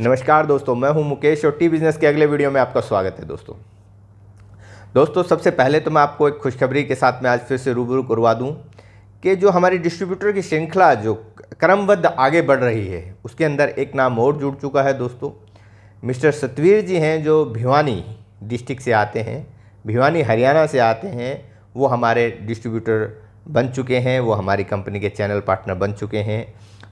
नमस्कार दोस्तों मैं हूं मुकेश और टी बिजनेस के अगले वीडियो में आपका स्वागत है दोस्तों दोस्तों सबसे पहले तो मैं आपको एक खुशखबरी के साथ में आज फिर से रूबरू करवा दूं कि जो हमारी डिस्ट्रीब्यूटर की श्रृंखला जो क्रमबद्ध आगे बढ़ रही है उसके अंदर एक नाम और जुड़ चुका है दोस्तों मिस्टर सतवीर जी हैं जो भिवानी डिस्ट्रिक्ट से आते हैं भिवानी हरियाणा से आते हैं वो हमारे डिस्ट्रीब्यूटर बन चुके हैं वो हमारी कंपनी के चैनल पार्टनर बन चुके हैं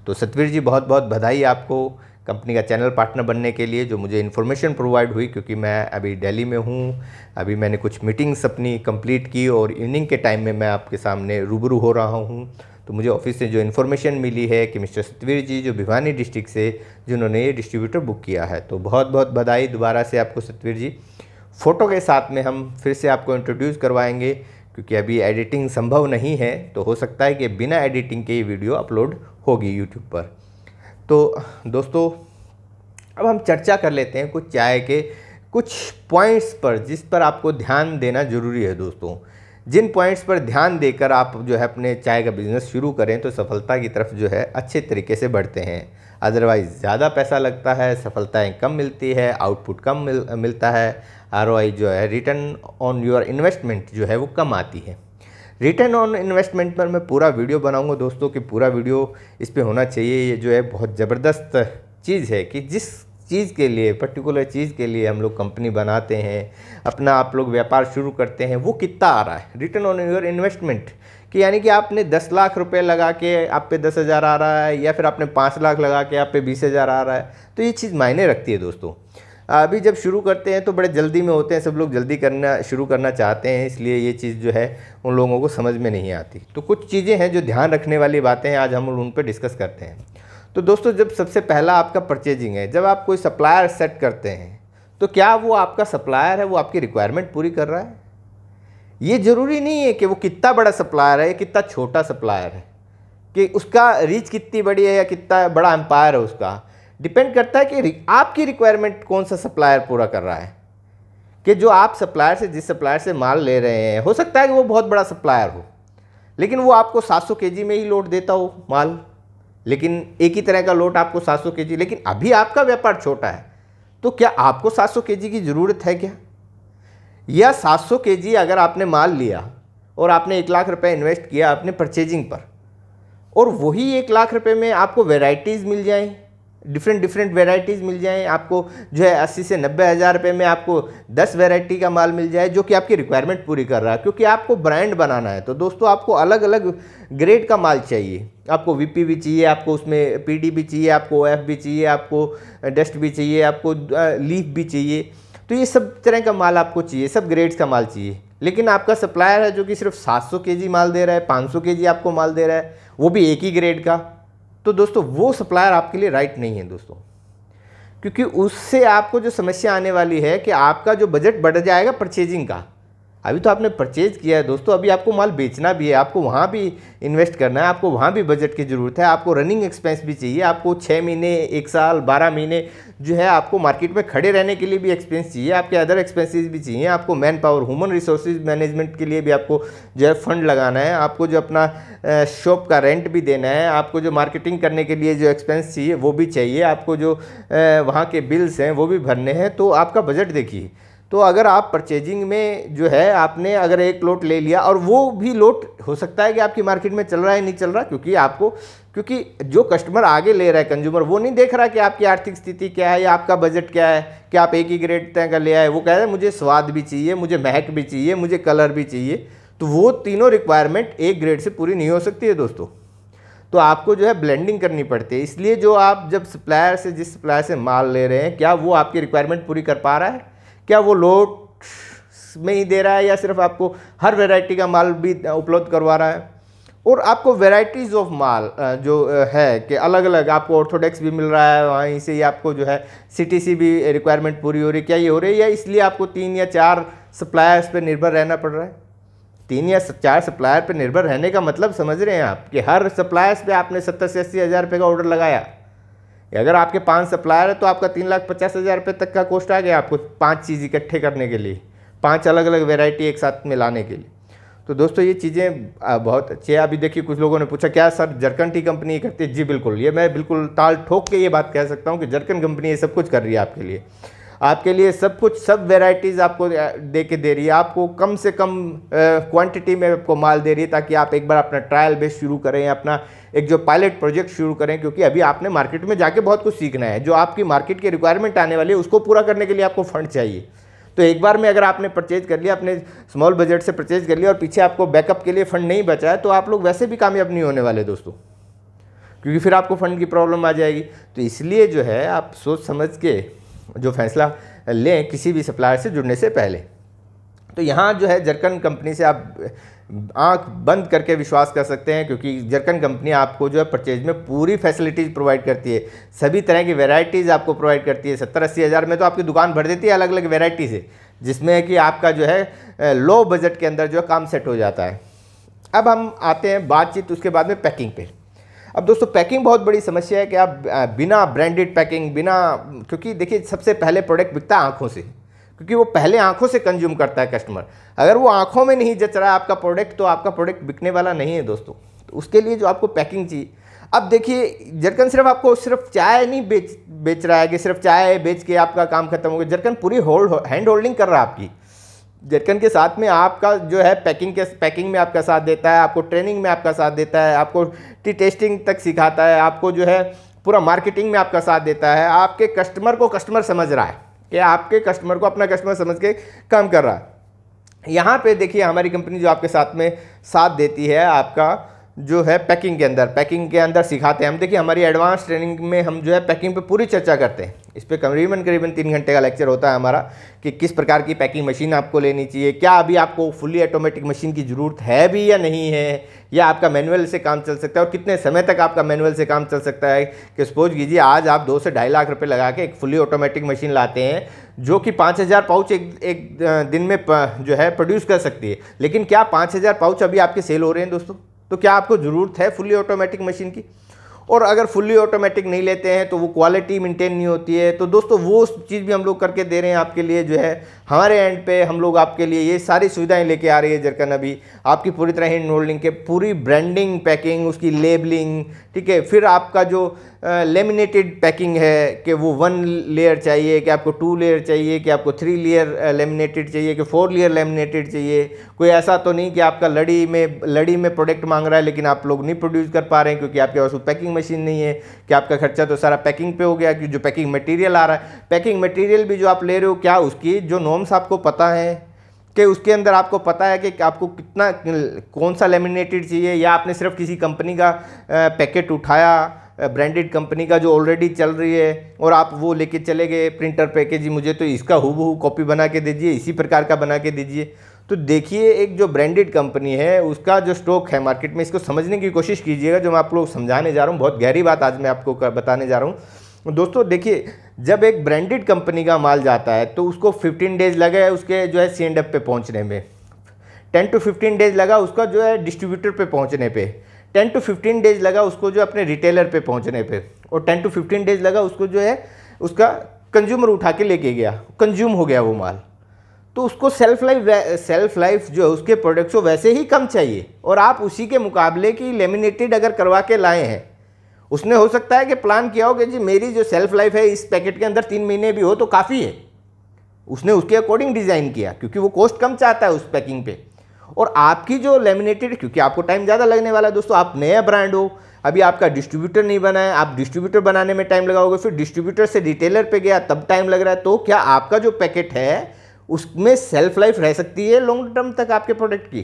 तो सतवीर जी बहुत बहुत बधाई आपको कंपनी का चैनल पार्टनर बनने के लिए जो मुझे इन्फॉर्मेशन प्रोवाइड हुई क्योंकि मैं अभी दिल्ली में हूँ अभी मैंने कुछ मीटिंग्स अपनी कंप्लीट की और इवनिंग के टाइम में मैं आपके सामने रूबरू हो रहा हूँ तो मुझे ऑफिस से जो इन्फॉर्मेशन मिली है कि मिस्टर सतवीर जी जो भिवानी डिस्ट्रिक्ट से जिन्होंने ये डिस्ट्रीब्यूटर बुक किया है तो बहुत बहुत बधाई दोबारा से आपको सतवीर जी फ़ोटो के साथ में हम फिर से आपको इंट्रोड्यूस करवाएंगे क्योंकि अभी एडिटिंग संभव नहीं है तो हो सकता है कि बिना एडिटिंग के ये वीडियो अपलोड होगी यूट्यूब पर तो दोस्तों अब हम चर्चा कर लेते हैं कुछ चाय के कुछ पॉइंट्स पर जिस पर आपको ध्यान देना ज़रूरी है दोस्तों जिन पॉइंट्स पर ध्यान देकर आप जो है अपने चाय का बिज़नेस शुरू करें तो सफलता की तरफ जो है अच्छे तरीके से बढ़ते हैं अदरवाइज़ ज़्यादा पैसा लगता है सफलताएं कम मिलती है आउटपुट कम मिल मिलता है आर जो है रिटर्न ऑन योर इन्वेस्टमेंट जो है वो कम आती है रिटर्न ऑन इन्वेस्टमेंट पर मैं पूरा वीडियो बनाऊंगा दोस्तों कि पूरा वीडियो इस पर होना चाहिए ये जो है बहुत ज़बरदस्त चीज़ है कि जिस चीज़ के लिए पर्टिकुलर चीज़ के लिए हम लोग कंपनी बनाते हैं अपना आप लोग व्यापार शुरू करते हैं वो कितना आ रहा है रिटर्न ऑन योर इन्वेस्टमेंट कि यानी कि आपने दस लाख रुपए लगा के आप पे दस हज़ार आ रहा है या फिर आपने पाँच लाख लगा के आप पे बीस हज़ार आ रहा है तो ये चीज़ मायने रखती है दोस्तों अभी जब शुरू करते हैं तो बड़े जल्दी में होते हैं सब लोग जल्दी करना शुरू करना चाहते हैं इसलिए ये चीज़ जो है उन लोगों को समझ में नहीं आती तो कुछ चीज़ें हैं जो ध्यान रखने वाली बातें हैं आज हम उन पर डिस्कस करते हैं तो दोस्तों जब सबसे पहला आपका परचेजिंग है जब आप कोई सप्लायर सेट करते हैं तो क्या वो आपका सप्लायर है वो आपकी रिक्वायरमेंट पूरी कर रहा है ये ज़रूरी नहीं है कि वो कितना बड़ा सप्लायर है कितना छोटा सप्लायर है कि उसका रीच कितनी बड़ी है या कितना बड़ा एम्पायर है उसका डिपेंड करता है कि आपकी रिक्वायरमेंट कौन सा सप्लायर पूरा कर रहा है कि जो आप सप्लायर से जिस सप्लायर से माल ले रहे हैं हो सकता है कि वो बहुत बड़ा सप्लायर हो लेकिन वो आपको 700 केजी में ही लोड देता हो माल लेकिन एक ही तरह का लोट आपको 700 केजी लेकिन अभी आपका व्यापार छोटा है तो क्या आपको 700 केजी की ज़रूरत है क्या या 700 सौ अगर आपने माल लिया और आपने एक लाख रुपये इन्वेस्ट किया अपने परचेजिंग पर और वही एक लाख रुपये में आपको वेराइटीज़ मिल जाएँ डिफरेंट डिफरेंट वेराइटीज़ मिल जाएँ आपको जो है अस्सी से नब्बे हज़ार रुपये में आपको दस वेराइटी का माल मिल जाए जो कि आपकी रिक्वायरमेंट पूरी कर रहा है क्योंकि आपको ब्रांड बनाना है तो दोस्तों आपको अलग अलग ग्रेड का माल चाहिए आपको वीपी भी चाहिए आपको उसमें पीडी भी चाहिए आपको ओएफ भी चाहिए आपको डस्ट भी चाहिए आपको लीफ भी चाहिए तो ये सब तरह का माल आपको चाहिए सब ग्रेड्स का माल चाहिए लेकिन आपका सप्लायर है जो कि सिर्फ 700 केजी माल दे रहा है 500 केजी आपको माल दे रहा है वो भी एक ही ग्रेड का तो दोस्तों वो सप्लायर आपके लिए राइट नहीं है दोस्तों क्योंकि उससे आपको जो समस्या आने वाली है कि आपका जो बजट बढ़ जाएगा परचेजिंग का अभी तो आपने परचेज़ किया है दोस्तों अभी आपको माल बेचना भी है आपको वहाँ भी इन्वेस्ट करना है आपको वहाँ भी बजट की ज़रूरत है आपको रनिंग एक्सपेंस भी चाहिए आपको छः महीने एक साल बारह महीने जो है आपको मार्केट में खड़े रहने के लिए भी एक्सपेंस चाहिए आपके अदर एक्सपेंसेस भी चाहिए आपको man power human resources management के लिए भी आपको जो है फंड लगाना है आपको जो अपना शॉप का रेंट भी देना है आपको जो मार्केटिंग करने के लिए जो एक्सपेंस चाहिए वो भी चाहिए आपको जो वहाँ के बिल्स हैं वो भी भरने हैं तो आपका बजट देखिए तो अगर आप परचेजिंग में जो है आपने अगर एक लोट ले लिया और वो भी लोट हो सकता है कि आपकी मार्केट में चल रहा है नहीं चल रहा क्योंकि आपको क्योंकि जो कस्टमर आगे ले रहा है कंज्यूमर वो नहीं देख रहा कि आपकी आर्थिक स्थिति क्या है या आपका बजट क्या है कि आप एक ही ग्रेड तय कर ले आए वो कह रहे हैं मुझे स्वाद भी चाहिए मुझे महक भी चाहिए मुझे कलर भी चाहिए तो वो तीनों रिक्वायरमेंट एक ग्रेड से पूरी नहीं हो सकती है दोस्तों तो आपको जो है ब्लेंडिंग करनी पड़ती है इसलिए जो आप जब सप्लायर से जिस सप्लायर से माल ले रहे हैं क्या वो आपकी रिक्वायरमेंट पूरी कर पा रहा है क्या वो लोट में ही दे रहा है या सिर्फ आपको हर वैरायटी का माल भी उपलब्ध करवा रहा है और आपको वेराइटीज़ ऑफ माल जो है कि अलग अलग आपको ऑर्थोडॉक्स भी मिल रहा है वहीं से ही आपको जो है सीटीसी भी रिक्वायरमेंट पूरी हो रही क्या ये हो रही है या इसलिए आपको तीन या चार सप्लायर्स पर निर्भर रहना पड़ रहा है तीन या चार सप्लायर पर निर्भर रहने का मतलब समझ रहे हैं आप कि हर सप्लायर्स पर आपने सत्तर से अस्सी हज़ार रुपये का ऑर्डर लगाया अगर आपके पांच सप्लायर है तो आपका तीन लाख पचास हज़ार रुपये तक का कॉस्ट आ गया आपको पांच चीज़ इकट्ठे करने के लिए पांच अलग अलग वेराइटी एक साथ में लाने के लिए तो दोस्तों ये चीज़ें बहुत अच्छी है अभी देखिए कुछ लोगों ने पूछा क्या सर जरकन टी कंपनी करती है जी बिल्कुल ये मैं बिल्कुल ताल ठोक के ये बात कह सकता हूँ कि जरकन कंपनी ये सब कुछ कर रही है आपके लिए आपके लिए सब कुछ सब वेराइटीज़ आपको दे के दे रही है आपको कम से कम क्वांटिटी में आपको माल दे रही है ताकि आप एक बार अपना ट्रायल बेस शुरू करें अपना एक जो पायलट प्रोजेक्ट शुरू करें क्योंकि अभी आपने मार्केट में जाके बहुत कुछ सीखना है जो आपकी मार्केट की रिक्वायरमेंट आने वाली है उसको पूरा करने के लिए आपको फंड चाहिए तो एक बार में अगर आपने परचेज कर लिया अपने स्मॉल बजट से परचेज कर लिया और पीछे आपको बैकअप के लिए फ़ंड नहीं बचा है तो आप लोग वैसे भी कामयाब नहीं होने वाले दोस्तों क्योंकि फिर आपको फ़ंड की प्रॉब्लम आ जाएगी तो इसलिए जो है आप सोच समझ के जो फैसला लें किसी भी सप्लायर से जुड़ने से पहले तो यहाँ जो है जर्कन कंपनी से आप आंख बंद करके विश्वास कर सकते हैं क्योंकि जर्कन कंपनी आपको जो है परचेज में पूरी फैसिलिटीज़ प्रोवाइड करती है सभी तरह की वेराइटीज़ आपको प्रोवाइड करती है सत्तर अस्सी हज़ार में तो आपकी दुकान भर देती है अलग अलग वेराइटी से जिसमें कि आपका जो है लो बजट के अंदर जो है काम सेट हो जाता है अब हम आते हैं बातचीत उसके बाद में पैकिंग पर अब दोस्तों पैकिंग बहुत बड़ी समस्या है कि आप बिना ब्रांडेड पैकिंग बिना क्योंकि देखिए सबसे पहले प्रोडक्ट बिकता है आँखों से क्योंकि वो पहले आँखों से कंज्यूम करता है कस्टमर अगर वो आँखों में नहीं जच रहा है आपका प्रोडक्ट तो आपका प्रोडक्ट बिकने वाला नहीं है दोस्तों तो उसके लिए जो आपको पैकिंग चाहिए अब देखिए जरकन सिर्फ आपको सिर्फ चाय नहीं बेच बेच रहा है कि सिर्फ चाय बेच के आपका काम खत्म हो गया जरकन पूरी होल्ड हैंड होल्डिंग कर रहा है आपकी जेटकन के साथ में आपका जो है पैकिंग के पैकिंग में आपका साथ देता है आपको ट्रेनिंग में आपका साथ देता है आपको टी टेस्टिंग तक सिखाता है आपको जो है पूरा मार्केटिंग में आपका साथ देता है आपके कस्टमर को कस्टमर समझ रहा है कि आपके कस्टमर को अपना कस्टमर समझ के काम कर रहा है यहाँ पे देखिए हमारी कंपनी जो आपके साथ में साथ देती है आपका जो है पैकिंग के अंदर पैकिंग के अंदर सिखाते हैं हम देखिए हमारी एडवांस ट्रेनिंग में हम जो है पैकिंग पे पूरी चर्चा करते हैं इस पर करीबन करीबन तीन घंटे का लेक्चर होता है हमारा कि किस प्रकार की पैकिंग मशीन आपको लेनी चाहिए क्या अभी आपको फुली ऑटोमेटिक मशीन की ज़रूरत है भी या नहीं है या आपका मैनुअल से काम चल सकता है और कितने समय तक आपका मैनुअल से काम चल सकता है कि सपोज कीजिए आज आप दो से ढाई लाख रुपये लगा के एक फुली ऑटोमेटिक मशीन लाते हैं जो कि पाँच हज़ार पाउच एक एक दिन में जो है प्रोड्यूस कर सकती है लेकिन क्या पाँच हज़ार पाउच अभी आपके सेल हो रहे हैं दोस्तों तो क्या आपको ज़रूरत है फुल्ली ऑटोमेटिक मशीन की और अगर फुल्ली ऑटोमेटिक नहीं लेते हैं तो वो क्वालिटी मेंटेन नहीं होती है तो दोस्तों वो चीज़ भी हम लोग करके दे रहे हैं आपके लिए जो है हमारे एंड पे हम लोग आपके लिए ये सारी सुविधाएं लेके आ रही है जरकन अभी आपकी पूरी तरह हैंड होल्डिंग के पूरी ब्रांडिंग पैकिंग उसकी लेबलिंग ठीक है फिर आपका जो लेमिनेटेड पैकिंग है कि वो वन लेयर चाहिए कि आपको टू लेयर चाहिए कि आपको थ्री लेयर लेमिनेटेड चाहिए कि फोर लेयर लेमिनेटेड चाहिए कोई ऐसा तो नहीं कि आपका लड़ी में लड़ी में प्रोडक्ट मांग रहा है लेकिन आप लोग नहीं प्रोड्यूस कर पा रहे हैं क्योंकि आपके पास वो पैकिंग मशीन नहीं है कि आपका खर्चा तो सारा पैकिंग पे हो गया कि जो पैकिंग मटीरियल आ रहा है पैकिंग मटीरियल भी जो आप ले रहे हो क्या उसकी जो नॉर्म्स आपको पता है कि उसके अंदर आपको पता है कि आपको कितना कौन सा लेमिनेटेड चाहिए या आपने सिर्फ किसी कंपनी का पैकेट उठाया ब्रांडेड कंपनी का जो ऑलरेडी चल रही है और आप वो लेके चले गए प्रिंटर पैकेज जी मुझे तो इसका हु कॉपी बना के दीजिए इसी प्रकार का बना के दीजिए तो देखिए एक जो ब्रांडेड कंपनी है उसका जो स्टॉक है मार्केट में इसको समझने की कोशिश कीजिएगा जो मैं आप लोग समझाने जा रहा हूँ बहुत गहरी बात आज मैं आपको बताने जा रहा हूँ दोस्तों देखिए जब एक ब्रांडेड कंपनी का माल जाता है तो उसको 15 डेज लगे है उसके जो है सी एंड एफ पे पहुँचने में 10 टू 15 डेज लगा उसका जो है डिस्ट्रीब्यूटर पे पहुँचने पे टेन टू फिफ्टीन डेज लगा उसको जो अपने रिटेलर पे पहुंचने पे और टेन टू फिफ्टीन डेज लगा उसको जो है उसका कंज्यूमर उठा के लेके गया कंज्यूम हो गया वो माल तो उसको सेल्फ लाइफ सेल्फ लाइफ जो है उसके प्रोडक्ट्स को वैसे ही कम चाहिए और आप उसी के मुकाबले की लेमिनेटेड अगर करवा के लाए हैं उसने हो सकता है कि प्लान किया हो कि जी मेरी जो सेल्फ लाइफ है इस पैकेट के अंदर तीन महीने भी हो तो काफ़ी है उसने उसके अकॉर्डिंग डिज़ाइन किया क्योंकि वो कॉस्ट कम चाहता है उस पैकिंग पे और आपकी जो लेमिनेटेड क्योंकि आपको टाइम ज़्यादा लगने वाला है दोस्तों आप नया ब्रांड हो अभी आपका डिस्ट्रीब्यूटर नहीं बना है आप डिस्ट्रीब्यूटर बनाने में टाइम लगाओगे फिर डिस्ट्रीब्यूटर से रिटेलर पे गया तब टाइम लग रहा है तो क्या आपका जो पैकेट है उसमें सेल्फ लाइफ रह सकती है लॉन्ग टर्म तक आपके प्रोडक्ट की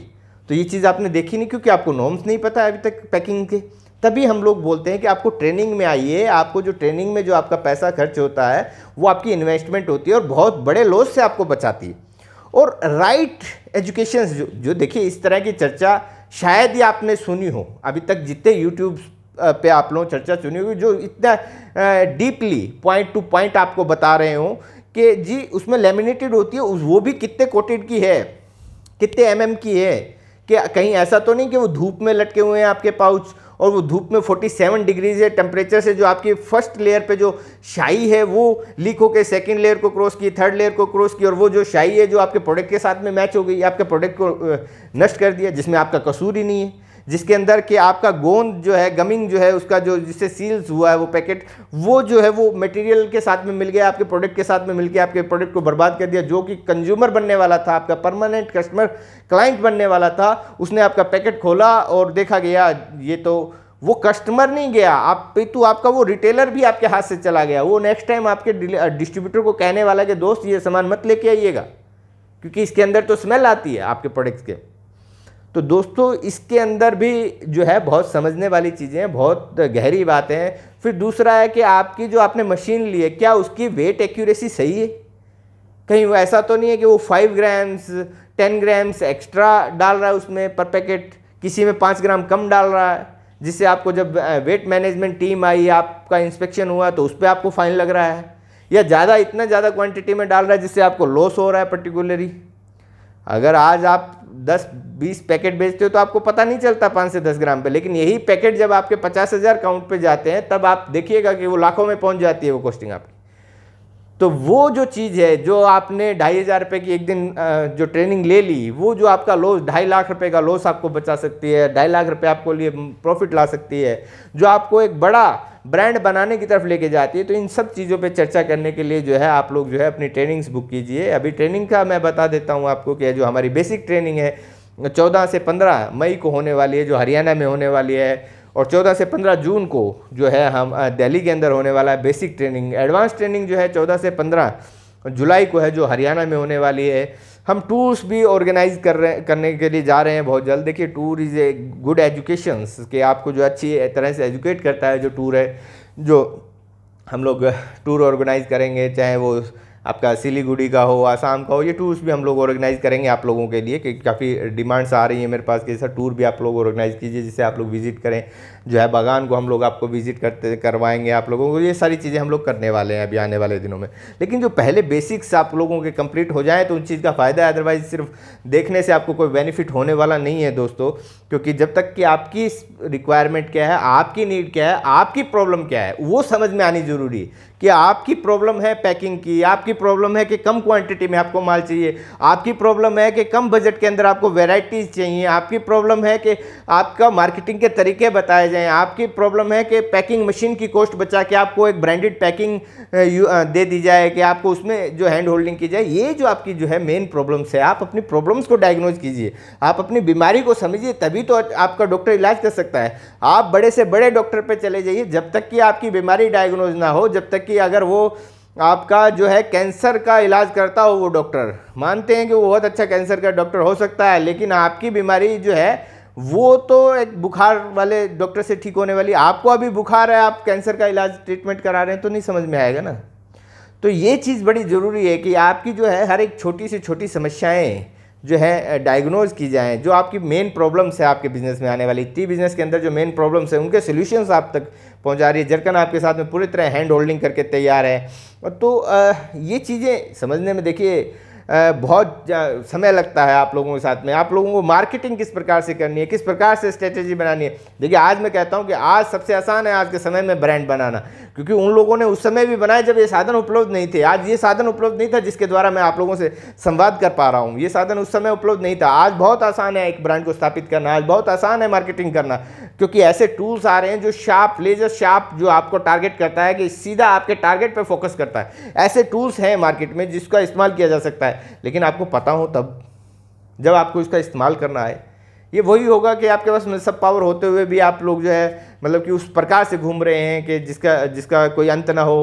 तो ये चीज़ आपने देखी नहीं क्योंकि आपको नॉर्म्स नहीं पता अभी तक पैकिंग के तभी हम लोग बोलते हैं कि आपको ट्रेनिंग में आइए आपको जो ट्रेनिंग में जो आपका पैसा खर्च होता है वो आपकी इन्वेस्टमेंट होती है और बहुत बड़े लॉस से आपको बचाती है और राइट एजुकेशन जो जो देखिए इस तरह की चर्चा शायद ही आपने सुनी हो अभी तक जितने यूट्यूब पे आप लोग चर्चा सुनी होगी जो इतना डीपली पॉइंट टू पॉइंट आपको बता रहे हो कि जी उसमें लेमिनेटेड होती है वो भी कितने कोटेड की है कितने एमएम की है कि कहीं ऐसा तो नहीं कि वो धूप में लटके हुए हैं आपके पाउच और वो धूप में 47 डिग्रीज है टेम्परेचर से जो आपकी फर्स्ट लेयर पे जो शाही है वो लीक होकर सेकेंड लेयर को क्रॉस की थर्ड लेयर को क्रॉस की और वो जो शाही है जो आपके प्रोडक्ट के साथ में मैच हो गई आपके प्रोडक्ट को नष्ट कर दिया जिसमें आपका कसूर ही नहीं है जिसके अंदर के आपका गोंद जो है गमिंग जो है उसका जो जिससे सील्स हुआ है वो पैकेट वो जो है वो मटेरियल के साथ में मिल गया आपके प्रोडक्ट के साथ में मिल गया आपके प्रोडक्ट को बर्बाद कर दिया जो कि कंज्यूमर बनने वाला था आपका परमानेंट कस्टमर क्लाइंट बनने वाला था उसने आपका पैकेट खोला और देखा गया ये तो वो कस्टमर नहीं गया आप तो आपका वो रिटेलर भी आपके हाथ से चला गया वो नेक्स्ट टाइम आपके डिस्ट्रीब्यूटर को कहने वाला कि दोस्त ये सामान मत लेके आइएगा क्योंकि इसके अंदर तो स्मेल आती है आपके प्रोडक्ट्स के तो दोस्तों इसके अंदर भी जो है बहुत समझने वाली चीज़ें हैं बहुत गहरी बातें हैं फिर दूसरा है कि आपकी जो आपने मशीन ली है क्या उसकी वेट एक्यूरेसी सही है कहीं वो ऐसा तो नहीं है कि वो five grams ten grams extra डाल रहा है उसमें पर पैकेट किसी में पाँच ग्राम कम डाल रहा है जिससे आपको जब वेट मैनेजमेंट टीम आई आपका इंस्पेक्शन हुआ तो उस पर आपको फाइन लग रहा है या ज़्यादा इतना ज़्यादा क्वांटिटी में डाल रहा है जिससे आपको लॉस हो रहा है पर्टिकुलरली अगर आज आप दस बीस पैकेट बेचते हो तो आपको पता नहीं चलता पाँच से दस ग्राम पे लेकिन यही पैकेट जब आपके पचास हज़ार काउंट पे जाते हैं तब आप देखिएगा कि वो लाखों में पहुंच जाती है वो कॉस्टिंग आपकी तो वो जो चीज़ है जो आपने ढाई हज़ार रुपये की एक दिन जो ट्रेनिंग ले ली वो जो आपका लॉस ढाई लाख रुपये का लॉस आपको बचा सकती है ढाई लाख रुपये आपको लिए प्रॉफिट ला सकती है जो आपको एक बड़ा ब्रांड बनाने की तरफ लेके जाती है तो इन सब चीज़ों पे चर्चा करने के लिए जो है आप लोग जो है अपनी ट्रेनिंग्स बुक कीजिए अभी ट्रेनिंग का मैं बता देता हूँ आपको कि जो हमारी बेसिक ट्रेनिंग है चौदह से पंद्रह मई को होने वाली है जो हरियाणा में होने वाली है और चौदह से पंद्रह जून को जो है हम दिल्ली के अंदर होने वाला है बेसिक ट्रेनिंग एडवांस ट्रेनिंग जो है चौदह से पंद्रह जुलाई को है जो हरियाणा में होने वाली है हम टूर्स भी ऑर्गेनाइज कर रहे करने के लिए जा रहे हैं बहुत जल्द देखिए tour is a good education के आपको जो अच्छी तरह से एजुकेट करता है जो टूर है जो हम लोग टूर ऑर्गेनाइज करेंगे चाहे वो आपका सिलीगुड़ी का हो आसाम का हो ये टूर्स भी हम लोग ऑर्गेनाइज़ करेंगे आप लोगों के लिए कि काफ़ी डिमांड्स आ रही है मेरे पास कि ऐसा टूर भी आप लोग ऑर्गेनाइज़ कीजिए जिससे आप लोग विज़िट करें जो है बागान को हम लोग आपको विज़िट करते करवाएंगे आप लोगों को ये सारी चीज़ें हम लोग करने वाले हैं अभी आने वाले दिनों में लेकिन जो पहले बेसिक्स आप लोगों के कम्प्लीट हो जाएँ तो उन चीज़ का फ़ायदा है अदरवाइज़ सिर्फ देखने से आपको कोई बेनिफिट होने वाला नहीं है दोस्तों क्योंकि जब तक कि आपकी रिक्वायरमेंट क्या है आपकी नीड क्या है आपकी प्रॉब्लम क्या है वो समझ में आनी ज़रूरी है कि आपकी प्रॉब्लम है पैकिंग की आपकी प्रॉब्लम है कि कम क्वांटिटी में आपको माल चाहिए आपकी प्रॉब्लम है कि कम बजट के अंदर आपको वेराइटीज़ चाहिए आपकी प्रॉब्लम है कि आपका मार्केटिंग के तरीके बताए जाएँ आपकी प्रॉब्लम है कि पैकिंग मशीन की कॉस्ट बचा के आपको एक ब्रांडेड पैकिंग दे दी जाए कि आपको उसमें जो हैंड होल्डिंग की जाए ये जो आपकी जो है मेन प्रॉब्लम्स है आप अपनी प्रॉब्लम्स को डायग्नोज कीजिए आप अपनी बीमारी को समझिए तभी तो आपका डॉक्टर इलाज कर सकता है आप बड़े से बड़े डॉक्टर पर चले जाइए जब तक कि आपकी बीमारी डायग्नोज ना हो जब तक कि अगर वो आपका जो है कैंसर का इलाज करता हो वो डॉक्टर मानते हैं कि वो बहुत अच्छा कैंसर का डॉक्टर हो सकता है लेकिन आपकी बीमारी जो है वो तो एक बुखार वाले डॉक्टर से ठीक होने वाली आपको अभी बुखार है आप कैंसर का इलाज ट्रीटमेंट करा रहे हैं तो नहीं समझ में आएगा ना तो ये चीज़ बड़ी ज़रूरी है कि आपकी जो है हर एक छोटी से छोटी समस्याएं जो है डायग्नोज की जाएँ जो आपकी मेन प्रॉब्लम्स है आपके बिजनेस में आने वाली टी बिजनेस के अंदर जो मेन प्रॉब्लम्स हैं उनके सोल्यूशंस आप तक पहुंचा रही है जरकन आपके साथ में पूरी तरह हैंड होल्डिंग करके तैयार है तो ये चीज़ें समझने में देखिए बहुत समय लगता है आप लोगों के साथ में आप लोगों को मार्केटिंग किस प्रकार से करनी है किस प्रकार से स्ट्रेटेजी बनानी है देखिए आज मैं कहता हूँ कि आज सबसे आसान है आज के समय में ब्रांड बनाना क्योंकि उन लोगों ने उस समय भी बनाया जब ये साधन उपलब्ध नहीं थे आज ये साधन उपलब्ध नहीं था जिसके द्वारा मैं आप लोगों से संवाद कर पा रहा हूँ ये साधन उस समय उपलब्ध नहीं था आज बहुत आसान है एक ब्रांड को स्थापित करना आज बहुत आसान है मार्केटिंग करना क्योंकि ऐसे टूल्स आ रहे हैं जो शार्प लेजर शार्प जो आपको टारगेट करता है कि सीधा आपके टारगेट पर फोकस करता है ऐसे टूल्स हैं मार्केट में जिसका इस्तेमाल किया जा सकता है है लेकिन आपको पता हो तब जब आपको इसका इस्तेमाल करना है ये वही होगा कि आपके पास सब पावर होते हुए भी आप लोग जो है मतलब कि उस प्रकार से घूम रहे हैं कि जिसका जिसका कोई अंत ना हो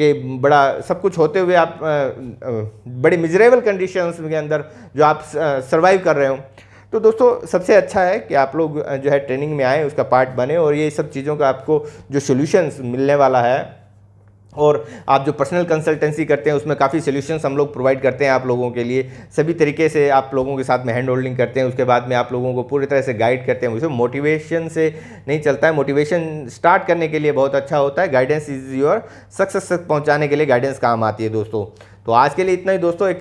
कि बड़ा सब कुछ होते हुए आप बड़ी मिजरेबल कंडीशंस के अंदर जो आप सर्वाइव कर रहे हो तो दोस्तों सबसे अच्छा है कि आप लोग जो है ट्रेनिंग में आएँ उसका पार्ट बने और ये सब चीज़ों का आपको जो सोल्यूशंस मिलने वाला है और आप जो पर्सनल कंसल्टेंसी करते हैं उसमें काफ़ी सोल्यूशंस हम लोग प्रोवाइड करते हैं आप लोगों के लिए सभी तरीके से आप लोगों के साथ में हैंड होल्डिंग करते हैं उसके बाद में आप लोगों को पूरी तरह से गाइड करते हैं उसे मोटिवेशन से नहीं चलता है मोटिवेशन स्टार्ट करने के लिए बहुत अच्छा होता है गाइडेंस इज़ योर सक्सेस तक पहुँचाने के लिए गाइडेंस काम आती है दोस्तों तो आज के लिए इतना ही दोस्तों एक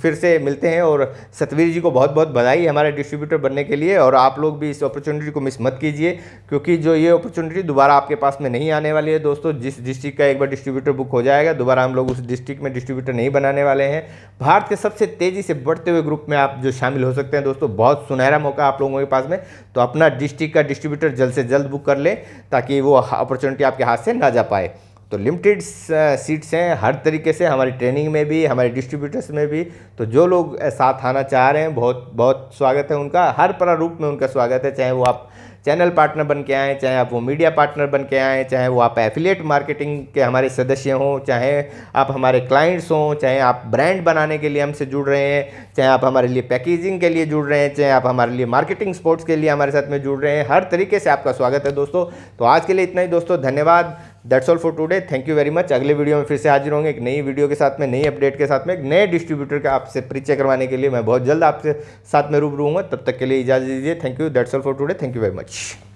फिर से मिलते हैं और सतवीर जी को बहुत बहुत बधाई हमारे डिस्ट्रीब्यूटर बनने के लिए और आप लोग भी इस अपॉर्चुनिटी को मिस मत कीजिए क्योंकि जो ये अपॉर्चुनिटी दोबारा आपके पास में नहीं आने वाली है दोस्तों जिस डिस्ट्रिक्ट का एक बार डिस्ट्रीब्यूटर बुक हो जाएगा दोबारा हम लोग उस डिस्ट्रिक्ट में डिस्ट्रीब्यूटर नहीं बनाने वाले हैं भारत के सबसे तेज़ी से बढ़ते हुए ग्रुप में आप जो शामिल हो सकते हैं दोस्तों बहुत सुनहरा मौका आप लोगों के पास में तो अपना डिस्ट्रिक्ट का डिस्ट्रीब्यूटर जल्द से जल्द बुक कर लें ताकि वो अपॉर्चुनिटी आपके हाथ से ना जा पाए तो लिमिटेड सीट्स uh, हैं हर तरीके से हमारी ट्रेनिंग में भी हमारे डिस्ट्रीब्यूटर्स में भी तो जो लोग uh, साथ आना चाह रहे हैं बहुत बहुत स्वागत है उनका हर प्रारूप में उनका स्वागत है चाहे वो आप चैनल पार्टनर बन के आएँ चाहे आप वो मीडिया पार्टनर बन के आएँ चाहे वो आप एफिलिएट मार्केटिंग के हमारे सदस्य हों चाहे आप हमारे क्लाइंट्स हों चाहे आप ब्रांड बनाने के लिए हमसे जुड़ रहे हैं चाहे आप हमारे लिए पैकेजिंग के लिए जुड़ रहे हैं चाहे आप हमारे लिए मार्केटिंग स्पोर्ट्स के लिए हमारे साथ में जुड़ रहे हैं हर तरीके से आपका स्वागत है दोस्तों तो आज के लिए इतना ही दोस्तों धन्यवाद that's all for today thank you very much अगले वीडियो में फिर से हाजिर होंगे एक नई वीडियो के साथ में नई अपडेट के साथ में एक नए डिस्ट्रीब्यूटर का आपसे परिचय करवाने के लिए मैं बहुत जल्द आपसे साथ में रूबरू हूँ तब तक के लिए इजाज़त दीजिए thank you that's all for today thank you very much